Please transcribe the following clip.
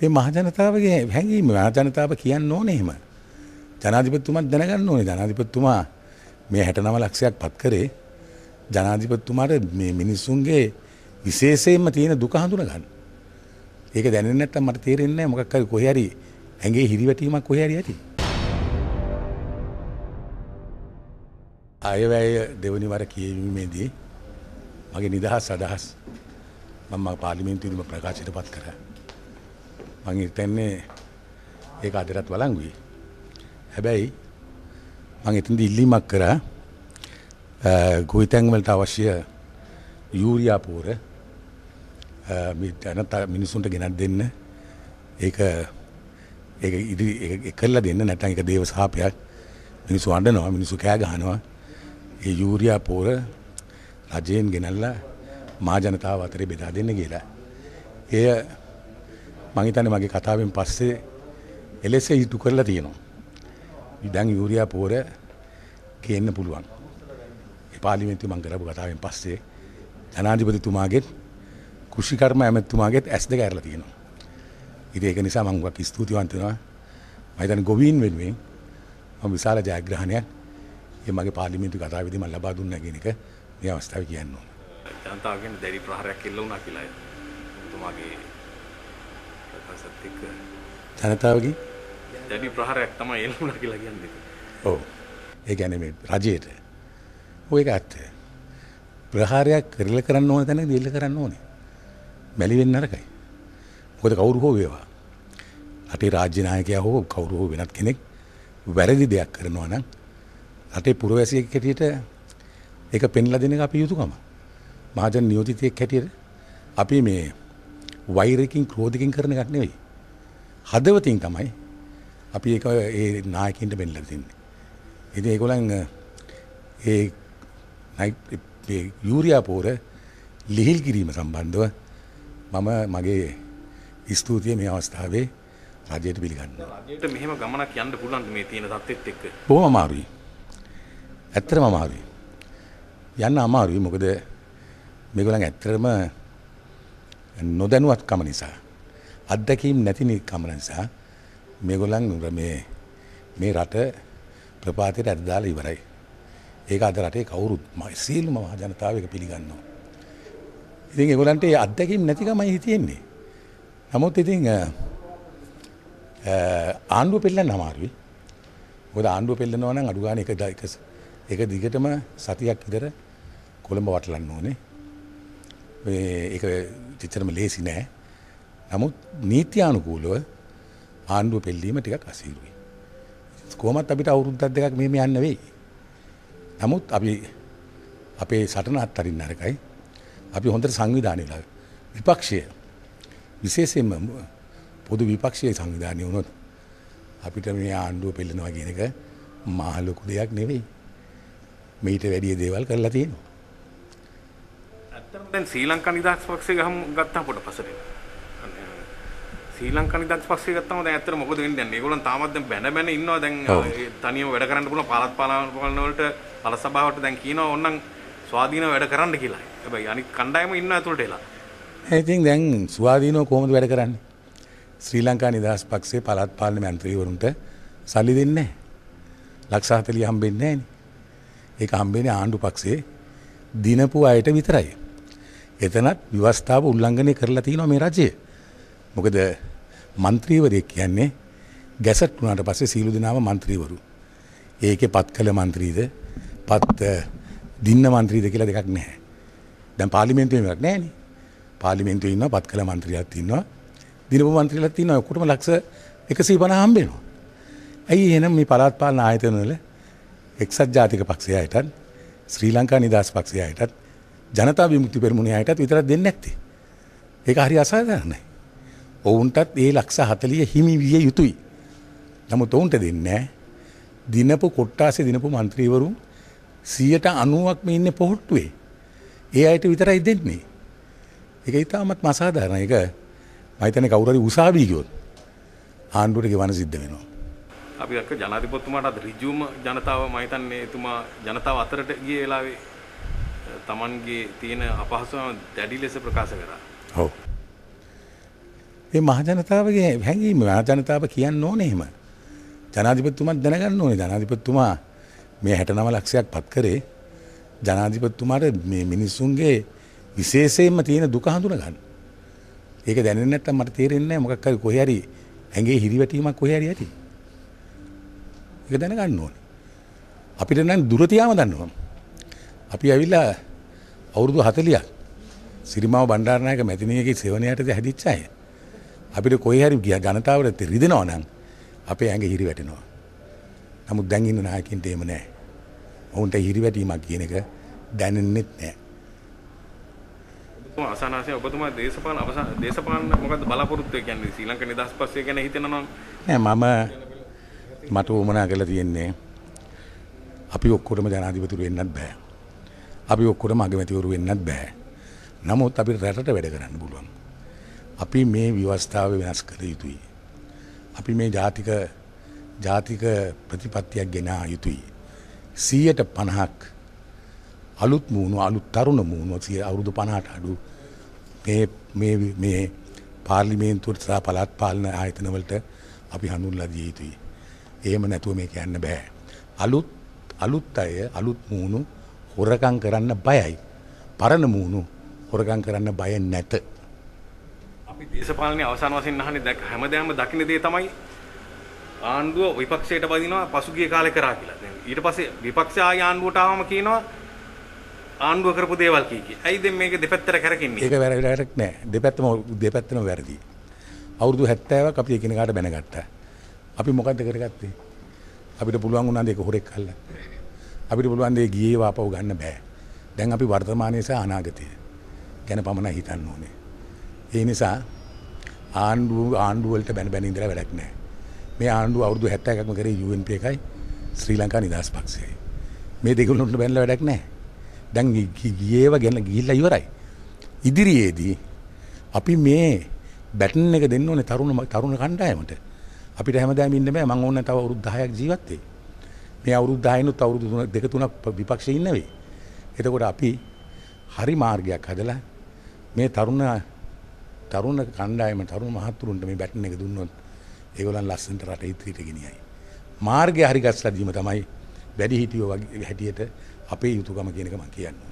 මේ මහජනතාවගේ හැඟීම මහජනතාව කියන්න ඕනේ එහෙම. ජනාධිපතිතුමත් දැනගන්න ඕනේ ජනාධිපතිතුමා මේ 69 ලක්ෂයක් පත් කරේ ජනාධිපතිතුමාට මේ මිනිස්සුන්ගේ විශේෂයෙන්ම තියෙන දුක හඳුන ගන්න. ඒක දැනෙන්නේ නැත්තම් මට තේරෙන්නේ නැහැ මොකක් හරි කොහේ හරි ඇඟේ හිරිවැටීමක් කොහේ හරි ඇති. අයවැය දෙවනි වර කියවීමේදී මගේ නිදහස් අදහස් මම පාර්ලිමේන්තුවේදීම ප්‍රකාශයට පත් කරා. මං හිතන්නේ ඒක අදටත් වළංගුයි. හැබැයි මං එතනදී ඉල්ලීමක් කරා ගොවිතැන් වලට අවශ්‍ය යූරියා පෝර අනත මිනිසුන්ට ගෙනත් දෙන්න ඒක ඒක ඉදිරි ඒක කරලා දෙන්න නැත්නම් ඒක දේව සාපයක් මිනිස්සු අඬනවා මිනිස්සු කෑ ගහනවා ඒ යූරියා පෝර රජයෙන් ගෙනල්ලා මා ජනතාව අතරේ බෙදා දෙන්න කියලා. එය මංහිතන මගේ කතාවෙන් පස්සේ එලෙස ඉතු කරලා තියෙනවා. ඉඩං යුරයා පෝර කියන්න පුළුවන්. පාලිමෙන්ති මං කරපු කතාවෙන් පස්සේ ජනාධිපතිතුමාගෙත් කෘෂිකර්ම ඇමැත්තුමාගෙත් ඇස් දෙක ඇරලා තියෙනවා. ඉතින් ඒක නිසා මම උගක් ස්තුතිවන්ත වෙනවා. මම හිතන්නේ ගොවීන් වෙනුවෙන් මම විශාල ජයග්‍රහණයක් මේ මගේ පාර්ලිමේන්තු කතාවේදී මම ලබා දුන්නා කියන එක මේ අවස්ථාවේ කියන්න ඕන. ජනතාවගෙන් දැඩි ප්‍රහාරයක් එල්ල වුණා කියලා එතුමාගේ ප්‍රකාශත් එක්ක ජනතාවගේ දැඩි ප්‍රහාරයක් තමයි එළඹුණා කියලා කියන්නේ. ඔව්. ඒ කියන්නේ මේ රජයට ඔය එක ඇත්ත. ප්‍රහාරයක් කරලා කරන්න ඕන තැනක දෙල්ල කරන්න ඕනේ. මැලි වෙන්න නරකයි. මොකද කවුරු හෝ වේවා. රටේ රාජ්‍ය නායකයා හෝ කවුරු හෝ වෙනත් කෙනෙක් වැරදි දෙයක් කරනවා නම් රටේ පුරවැසියෙක් හැටියට ඒක පෙන්ලා දෙන එක අපේ යුතුයකම. මහජන නියෝජිතයෙක් හැටියට අපි මේ වෛරකින් ක්‍රෝධකින් කරන එකක් නෙවෙයි. හදවතින් තමයි අපි ඒක ඒ නායකින්ට පෙන්ලා දෙන්නේ. ඉතින් ඒගොල්ලන් ඒ යූරියා පෝර ලිහිල් කිරීම සම්බන්ධව මම මගේ ස්තුතිය මේ අවස්ථාවේ රජයට පිළිගන්න. රජයට මෙහෙම ගමනක් යන්න පුළුවන් මේ තියෙන තත්ත්වෙත් එක්ක. බොහොම අමාරුයි. ඇත්තටම අමාරුයි. යන්න අමාරුයි මොකද මේගොල්ලන් ඇත්තටම නොදැනුවත්කම නිසා අත්දැකීම් නැති කම නිසා මේගොල්ලන් මේ මේ රට ප්‍රපාතයට ඇදදාලා ඉවරයි. ඒක අද රටේ කවුරුත් සියලුම මහ ජනතාව එක පිළිගන්නවා. ඉතින් ඒගොල්ලන්ට ඒ අත්දැකීම් නැතිකමයි හිතෙන්නේ. නමුත් ඉතින් ආණ්ඩුව පෙල්ලන්න අමාරුයි. මොකද ආණ්ඩුව පෙල්ලනවා නම් අඩු ගානේ එක එක දිගටම සතියක් ඉදර කොළඹ වටලන්න ඕනේ. එක චිතරම ලේසි නෑ නමුත් නීති්‍යානුකූලව ආණ්ඩුව පෙල්ලීම ටිකක් අසීරුයි. කෝමත් අපිට අවුරුද්දක් දෙකක් මෙම යන්න වෙයි. නමුත් අපි අපේ සටනත් අරින් අරකයි අපි හොඳට සංවිධානයලා විපක්ෂය විශේෂයෙන්ම පොදු විපක්ෂය සංවිධානය වුණොත් අපිට මේ ආණ්ඩුව පෙල්ලෙනවා කියනක මහලොකු දෙයක් නෙවෙයි. මීට වැඩිය දේවල් කරලා තියෙනවා. ඇත්තටම දැන් ශ්‍රී ලංකා නිදහස් පක්ෂය ගහම ගත්තාම පොඩ පසට ශ්‍රී ලංකා නිදහස් පක්ෂය ගත්තාම දැන් ඇත්තට මොකද වෙන්නේ දැන් මේගොල්ලන් තාමත් දැන් බැන බැන ඉන්නවා දැන් තනියම වැඩ කරන්න පුළුවන් පාලත් පාලන වලට පළ සභාවට දැන් කියනවා ඕන්නම් ස්වාධීනව වැඩ කරන්න කියලා. හැබැයි අනිත් කණ්ඩායම ඉන්න ඇතුළට එලා. ඉතින් දැන් ස්වාධීනව කොහොමද වැඩ කරන්නේ? ශ්‍රී ලංකා නිදහස් පක්ෂේ පළාත් පාලන මන්ත්‍රීවරුන්ට සල්ලි දෙන්නේ නැහැ. ලක්ෂ 40 හම්බෙන්නේ නැහැ නේ. ඒක හම්බෙන්නේ ආණ්ඩු පක්ෂේ දිනපු අයට විතරයි. එතනත් ව්‍යවස්ථාව උල්ලංඝනය කරලා තියෙනවා මේ රජය. මොකද മന്ത്രിවරයෙක් කියන්නේ ගැසට් වුණාට පස්සේ සීළු දෙනාම മന്ത്രിවරු. ඒකේ පත්කල മന്ത്രിද, පත් දින්න മന്ത്രിද කියලා දෙකක් නැහැ. දැන් පාර්ලිමේන්තුවේ මේක නැහැනේ. පාර්ලිමේන්තුවේ ඉන්නවා පත්කල മന്ത്രിයක් ඉන්නවා. දිනපු മന്ത്രിලත් ඉන්නවා. ඔක්කොටම ලක්ෂ 150 හම්බ වෙනවා. ඇයි එහෙනම් මේ පළාත් පාලන ආයතනවල එක්සත් ජාතික පක්ෂයයටත් ශ්‍රී ලංකා නිදහස් පක්ෂයයටත් ජනතා විමුක්ති පෙරමුණ අයටත් විතරක් දෙන්න ඇත්තේ. ඒක හරි අසාධාරණයි. ඔවුන්ටත් ඒ ලක්ෂ හතලිය හිමි විය යුතුයි. නමුත් ඔවුන්ට දෙන්නේ දිනපු කොට්ටාසේ දිනපු මන්ත්‍රීවරුන් සියයට අනුවක්ම ඉන්න පොහොට්ටුවේ. ඒ අයට විතරයි දෙන්නේ. එක ඉතාමත් මසාධාරණ එක මහිතන කවුරරි උසාවීගියොත් ආණ්ඩුවට ගෙවන සිද්ධ වෙනවා. අපි අක්ක ජනාධිපතිතුමාට ඍජුවම ජනතාව මහිතන්නේ එතුමා ජනතාව අතරට ගිය වෙලාවේ තමන්ගේ තියෙන අපහසුම දැඩි ලෙස ප්‍රකාශ කරා. ඔව්. ඒ මහජනතාවගේ හැඟීම මහජනතාව කියන්න ඕනේ එහෙම. ජනාධිපතිතුමත් දැනගන්න ඕනේ ජනාධිපතිතුමා මේ 69 ලක්ෂයක් පත් කරේ ජනාධිපතිතුමාට මේ මිනිස්සුන්ගේ විශේෂයෙන්ම තියෙන දුක හඳුනා ගන්න. ඒක දැනෙන්නේ නැත්තම් මට තේරෙන්නේ නැහැ මොකක් හරි කොහේ හරි ඇඟේ හිරිවැටීමක් කොහේ හරි ඇති. ඒක දැනගන්න ඕනේ. අපිට නම් දුර තියාම දන්නවා. අපි ඇවිල්ලා අවුරුදු හතලියක් සිරිමාව බණ්ඩාරනායක මැතිනියගේ සෙවනයට හැදිච්ච අය. අපිට කොයි හරි ගිය ජනතාවට රිදෙනවා නම් අපේ ඇඟ හිරි වැටෙනවා. නමුත් දැන් ඉන්න නායකින්ට එහෙම නැහැ. ඔවුන්ට හිරි වැටීමක් කියන එක දැනෙන්නෙත් නැහැ. අසනාසය ඔබතුමා දේශපාලන අවසන් දේශපාලන මොකද්ද බලාපොරොත්තු කියන්නේ ශ්‍රී ලංකා නිදහස් පස්සේ ගැන හිතනවා නෑ මම මට උමනා කරලා තියෙන්නේ අපි ඔක්කොටම ජනාධිපතිවරු වෙන්නත් බෑ අපි ඔක්කොටම අගමැතිවරු වෙන්නත් බෑ. නමුත් අපිට රටට වැඩ කරන්න පුළුවන්. අපි මේ ව්‍යවස්ථාව වෙනස් කළ යුතුයි. අපි මේ ජාතික ජාතික ප්‍රතිපත්තියක් ගෙනා යුතුයි. 150ක් අලුත් මූණු අලුත් තරුණ මූණු සිය අවුරුදු 50ට අඩු මේ මේ මේ පාර්ලිමේන්තුවට සහ පළාත් පාලන ආයතන වලට අපි හඳුන්ලා දිය යුතුයි. එහෙම නැතුව මේක යන්න බෑ. අලුත් අලුත් අය අලුත් මූණු හොරකං කරන්න බයයි. පරණ මූුණු හොරකං කරන්න බය නැත. අපි දේශපාලනය අවසාන වසින් අහන දැක් හැමදෑම දකින දේ තමයි ආණ්ඩුව විපක්ෂයට බදිනවා පසුගිය කාලෙ කරා කියලා ඊට පසේ විපක්ෂා ආණ්ඩුවටාවම කියනවා ආණ්ඩුව කරපු දේවල් කී ඇයිද මේක දෙපැත්තර කරකින්නේ ඒක වැරටක් නෑ දෙපැත්තම දෙපැත්තම වැරදි. අවුරදු හැත්තෑවක් අපි එකනකාට බැනගත්ත. අපි මොකක්ද කරගත්තේ අපිට පුළුවන් වුණා දෙක හොරෙක් කල්ලා අපිට පුළුවන්දේ ගියේ වාපව් ගන්න බෑ දැන් අපි වර්තමානය සහ අනාගතය ගැන පමණ හිතන්න ඕනේ. ඒ නිසා ආණ්ඩුව ආණ්ඩුවලට බැන බැන ඉඳලා වැඩක් නැහැ. මේ ආණ්ඩුව අවුරුදු 71ක්ම කරේ UNP එකයි ශ්‍රී ලංකා නිදහස් පක්ෂයයි. මේ දෙගොල්ලොන්ට බැනලා වැඩක් නැහැ. දැන් ගියේව ගැන ගිහිල්ලා ඉවරයි. ඉදිරියේදී අපි මේ බැටන් එක දෙන්න ඕනේ තරුණ තරුණ කණ්ඩායමට. අපිට හැමදාම ඉන්න බෑ මම ඕන තව අවුරුදු 10ක් ජීවත් වෙයි. මේ අවුරුදු 10නුත් අවුරුදු 2 3ක් විපක්ෂයේ ඉන්නවේ. එතකොට අපි හරි මාර්ගයක් හදලා මේ තරුණ තරුණ කණ්ඩායම තරුණ මහත්තුරුන්ට මේ බැටන් එක දුන්නොත් ඒගොල්ලන් ලස්සනට රට ඉදිරියට ගෙනියයි. මාර්ගය හරි ගස්සලා දීම තමයි වැඩි හිටියෝ වගේ හැටියට අපේ යුතුයකම කියන එක මම කියන්නේ.